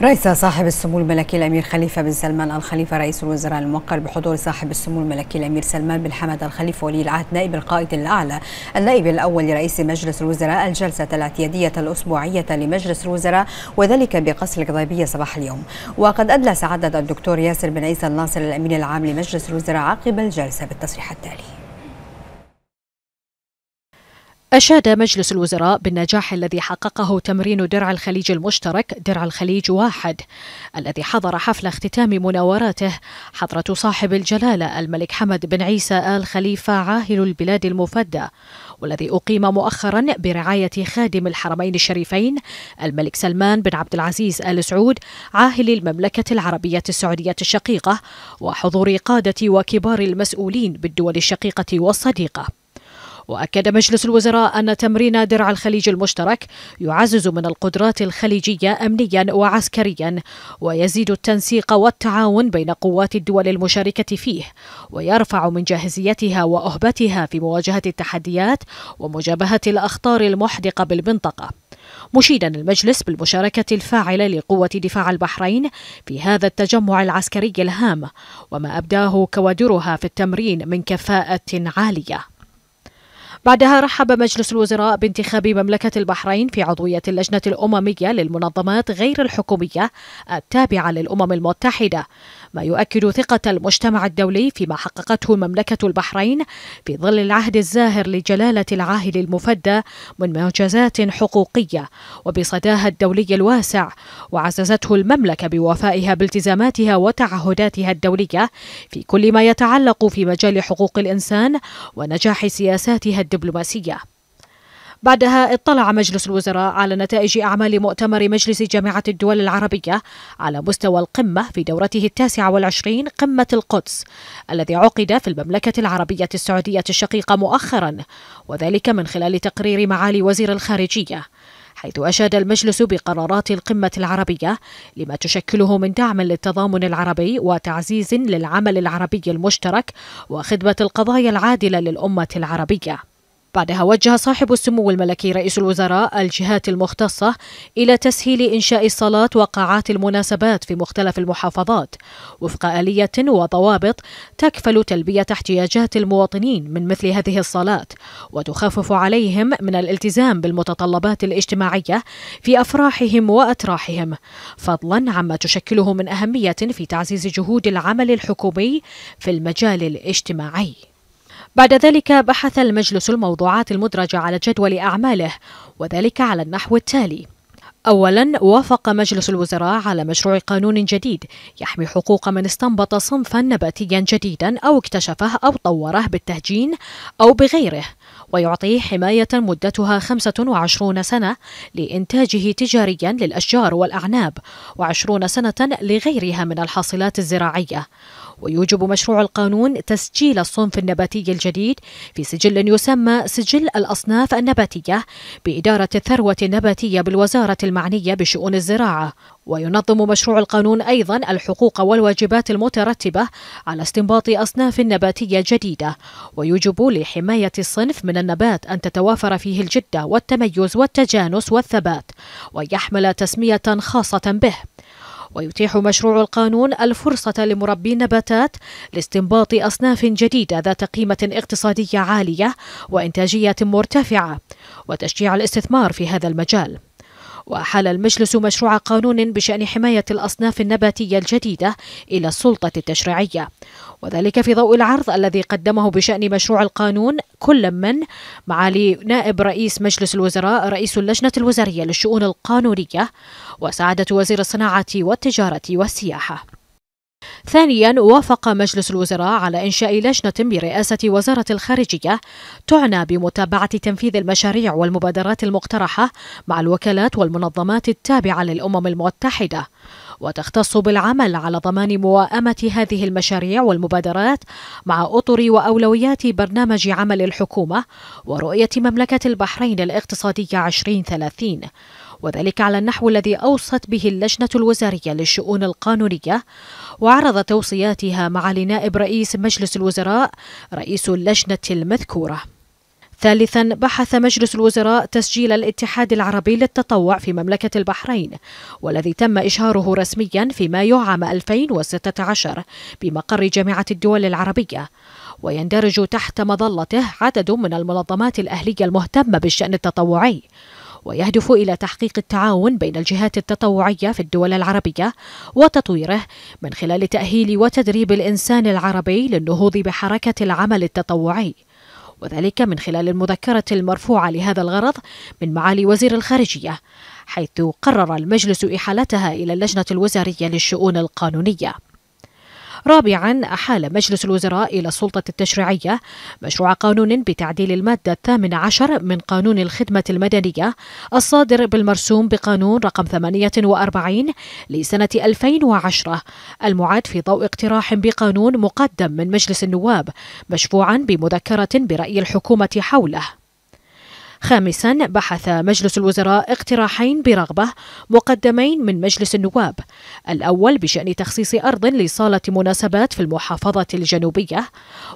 رئيس صاحب السمو الملكي الامير خليفه بن سلمان الخليفه رئيس الوزراء الموقر بحضور صاحب السمو الملكي الامير سلمان بن حمد الخليفه ولي العهد نائب القائد الاعلى النائب الاول لرئيس مجلس الوزراء الجلسه الاعتياديه الاسبوعيه لمجلس الوزراء وذلك بقصر القضيبيه صباح اليوم وقد ادلى سعاده الدكتور ياسر بن عيسى الناصر الامين العام لمجلس الوزراء عقب الجلسه بالتصريح التالي أشاد مجلس الوزراء بالنجاح الذي حققه تمرين درع الخليج المشترك درع الخليج واحد الذي حضر حفل اختتام مناوراته حضرة صاحب الجلالة الملك حمد بن عيسى آل خليفة عاهل البلاد المفدى والذي أقيم مؤخرا برعاية خادم الحرمين الشريفين الملك سلمان بن عبد العزيز آل سعود عاهل المملكة العربية السعودية الشقيقة وحضور قادة وكبار المسؤولين بالدول الشقيقة والصديقة وأكد مجلس الوزراء أن تمرين درع الخليج المشترك يعزز من القدرات الخليجية أمنيا وعسكريا ويزيد التنسيق والتعاون بين قوات الدول المشاركة فيه ويرفع من جاهزيتها وأهبتها في مواجهة التحديات ومجابهة الأخطار المحدقة بالمنطقة مشيدا المجلس بالمشاركة الفاعلة لقوة دفاع البحرين في هذا التجمع العسكري الهام وما أبداه كوادرها في التمرين من كفاءة عالية بعدها رحب مجلس الوزراء بانتخاب مملكة البحرين في عضوية اللجنة الأممية للمنظمات غير الحكومية التابعة للأمم المتحدة ما يؤكد ثقة المجتمع الدولي فيما حققته مملكة البحرين في ظل العهد الزاهر لجلالة العاهل المفدى من معجزات حقوقية وبصداها الدولي الواسع وعززته المملكة بوفائها بالتزاماتها وتعهداتها الدولية في كل ما يتعلق في مجال حقوق الإنسان ونجاح سياساتها الدبلوماسية بعدها اطلع مجلس الوزراء على نتائج أعمال مؤتمر مجلس جامعة الدول العربية على مستوى القمة في دورته التاسعة والعشرين قمة القدس الذي عقد في المملكة العربية السعودية الشقيقة مؤخرا وذلك من خلال تقرير معالي وزير الخارجية حيث أشاد المجلس بقرارات القمة العربية لما تشكله من دعم للتضامن العربي وتعزيز للعمل العربي المشترك وخدمة القضايا العادلة للأمة العربية بعدها وجه صاحب السمو الملكي رئيس الوزراء الجهات المختصة إلى تسهيل إنشاء الصالات وقاعات المناسبات في مختلف المحافظات وفق آلية وضوابط تكفل تلبية احتياجات المواطنين من مثل هذه الصالات وتخفف عليهم من الالتزام بالمتطلبات الاجتماعية في أفراحهم وأتراحهم فضلا عما تشكله من أهمية في تعزيز جهود العمل الحكومي في المجال الاجتماعي بعد ذلك بحث المجلس الموضوعات المدرجة على جدول أعماله وذلك على النحو التالي أولا وافق مجلس الوزراء على مشروع قانون جديد يحمي حقوق من استنبط صنفا نباتيا جديدا أو اكتشفه أو طوره بالتهجين أو بغيره ويعطيه حماية مدتها 25 سنة لإنتاجه تجاريا للأشجار والأعناب و20 سنة لغيرها من الحاصلات الزراعية ويوجب مشروع القانون تسجيل الصنف النباتي الجديد في سجل يسمى سجل الأصناف النباتية بإدارة الثروة النباتية بالوزارة المعنية بشؤون الزراعة وينظم مشروع القانون أيضا الحقوق والواجبات المترتبة على استنباط أصناف نباتية جديدة ويجب لحماية الصنف من النبات أن تتوافر فيه الجدة والتميز والتجانس والثبات ويحمل تسمية خاصة به ويتيح مشروع القانون الفرصة لمربي النباتات لاستنباط أصناف جديدة ذات قيمة اقتصادية عالية وإنتاجية مرتفعة وتشجيع الاستثمار في هذا المجال وأحال المجلس مشروع قانون بشأن حماية الأصناف النباتية الجديدة إلى السلطة التشريعية وذلك في ضوء العرض الذي قدمه بشأن مشروع القانون كل من معالي نائب رئيس مجلس الوزراء رئيس اللجنة الوزارية للشؤون القانونية وسعادة وزير الصناعة والتجارة والسياحة ثانيا وافق مجلس الوزراء على إنشاء لجنة برئاسة وزارة الخارجية تعنى بمتابعة تنفيذ المشاريع والمبادرات المقترحة مع الوكالات والمنظمات التابعة للأمم المتحدة وتختص بالعمل على ضمان موائمة هذه المشاريع والمبادرات مع أطر وأولويات برنامج عمل الحكومة ورؤية مملكة البحرين الاقتصادية 2030 وذلك على النحو الذي أوصت به اللجنة الوزارية للشؤون القانونية وعرض توصياتها مع لنائب رئيس مجلس الوزراء رئيس اللجنة المذكورة ثالثا بحث مجلس الوزراء تسجيل الاتحاد العربي للتطوع في مملكة البحرين والذي تم إشهاره رسميا في مايو عام 2016 بمقر جامعة الدول العربية ويندرج تحت مظلته عدد من المنظمات الأهلية المهتمة بالشأن التطوعي ويهدف إلى تحقيق التعاون بين الجهات التطوعية في الدول العربية وتطويره من خلال تأهيل وتدريب الإنسان العربي للنهوض بحركة العمل التطوعي وذلك من خلال المذكرة المرفوعة لهذا الغرض من معالي وزير الخارجية حيث قرر المجلس إحالتها إلى اللجنة الوزارية للشؤون القانونية رابعا أحال مجلس الوزراء إلى السلطة التشريعية مشروع قانون بتعديل المادة الثامنة عشر من قانون الخدمة المدنية الصادر بالمرسوم بقانون رقم 48 لسنة 2010 المعاد في ضوء اقتراح بقانون مقدم من مجلس النواب مشفوعا بمذكرة برأي الحكومة حوله خامسا بحث مجلس الوزراء اقتراحين برغبة مقدمين من مجلس النواب الأول بشأن تخصيص أرض لصالة مناسبات في المحافظة الجنوبية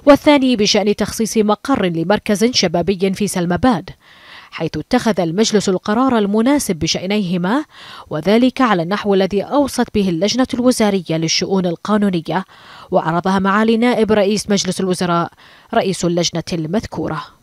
والثاني بشأن تخصيص مقر لمركز شبابي في سلمباد حيث اتخذ المجلس القرار المناسب بشأنيهما وذلك على النحو الذي أوصت به اللجنة الوزارية للشؤون القانونية وعرضها معالي نائب رئيس مجلس الوزراء رئيس اللجنة المذكورة